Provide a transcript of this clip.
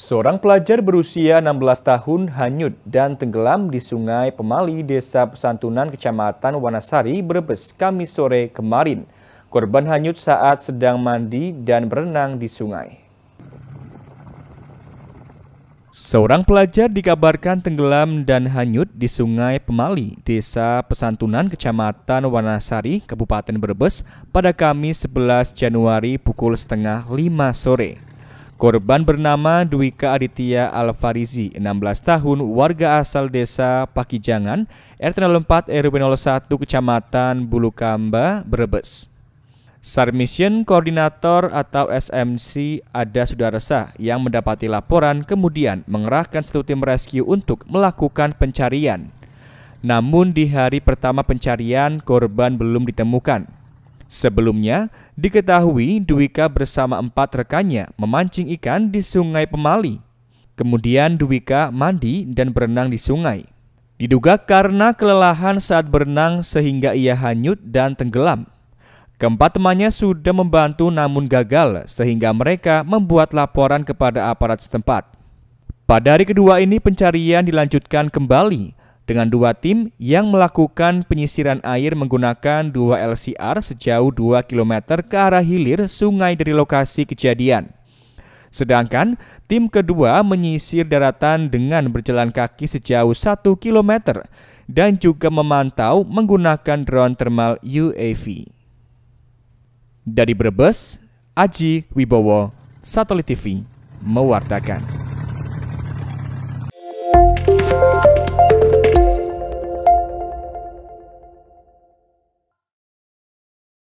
Seorang pelajar berusia 16 tahun hanyut dan tenggelam di Sungai Pemali, Desa Pesantunan, Kecamatan Wanasari, Brebes, Kamis sore kemarin. Korban hanyut saat sedang mandi dan berenang di sungai. Seorang pelajar dikabarkan tenggelam dan hanyut di Sungai Pemali, Desa Pesantunan, Kecamatan Wanasari, Kabupaten Brebes pada Kamis 11 Januari pukul setengah lima sore. Korban bernama Dwika Aditya Alfarizi, 16 tahun, warga asal desa Pakijangan, RT 04 RW 01 Kecamatan Bulukamba, Brebes. Sarmission Koordinator atau SMC ada sudah resah yang mendapati laporan kemudian mengerahkan satu tim rescue untuk melakukan pencarian. Namun di hari pertama pencarian korban belum ditemukan. Sebelumnya, diketahui Dwika bersama empat rekannya memancing ikan di Sungai Pemali. Kemudian Dwika mandi dan berenang di sungai. Diduga karena kelelahan saat berenang sehingga ia hanyut dan tenggelam. Keempat temannya sudah membantu namun gagal sehingga mereka membuat laporan kepada aparat setempat. Pada hari kedua ini pencarian dilanjutkan kembali dengan dua tim yang melakukan penyisiran air menggunakan dua LCR sejauh 2 km ke arah hilir sungai dari lokasi kejadian. Sedangkan tim kedua menyisir daratan dengan berjalan kaki sejauh 1 km dan juga memantau menggunakan drone thermal UAV. Dari Brebes, Aji Wibowo, Satelit TV, mewartakan.